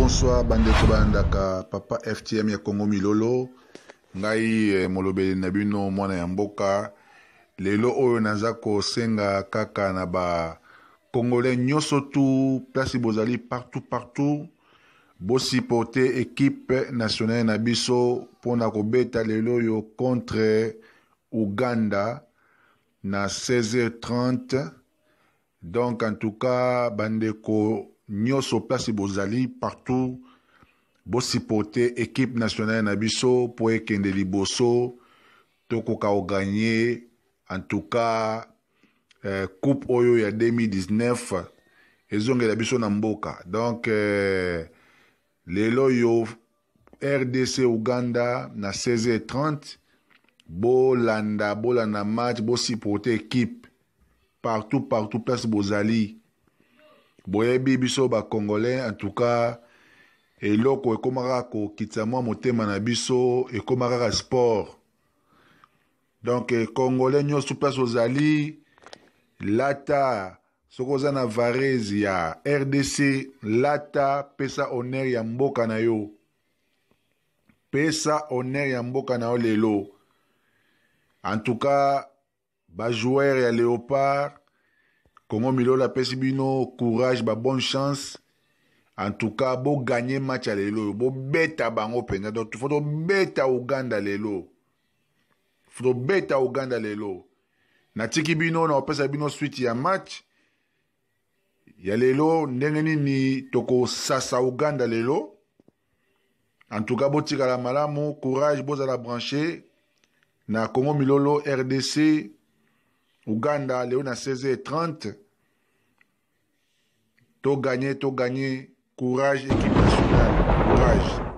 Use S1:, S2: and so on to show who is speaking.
S1: bonsoir bandeko bayandaka papa ftm ya Congo milolo ngai eh, nabino na mboka lelo oyo naza kosenga kaka na bakongolais nyonso tu place bozali partout partout bossipote équipe nationale na biso mpona kobeta lelo oyo contre uganda na 16h30 donc en tout cas bandeko nyonso place bozali partout bosipote ekipe nationale na biso mpo ekende liboso tokoka koganye en tout cas eh, coupe oyo ya 2019 ezongela biso na mboka donc eh, lelo oyo rdc uganda na 16h30 bolanda bolanda match bosipote ekipe partout partout place bozali boyebi biso bacongolais en tout cas eloko ekómaka kokitisa mwa motema na biso ekóma kaka sport donk eh, congolais nyonso place ozali lata soki oza na varese ya rdc lata pesa honer ya mboka na yo pesa honer ya mboka na yo lelo en tout cas bajoueur ya léopard kongo milolo apesi bino courage babonne chance en tout cas boganye match ya lelo oyo bobeta bango mpenza donc fo tobeta uganda lelo fo tobeta uganda lelo natiki bino na opesa bino swite ya match ya lelo ndenge nini tokosasa uganda lelo en tout cas botikala malamu courage bozala branche na congo milolo rdc uganda leo na 16h30 toganye toganye courage équipe nationale courage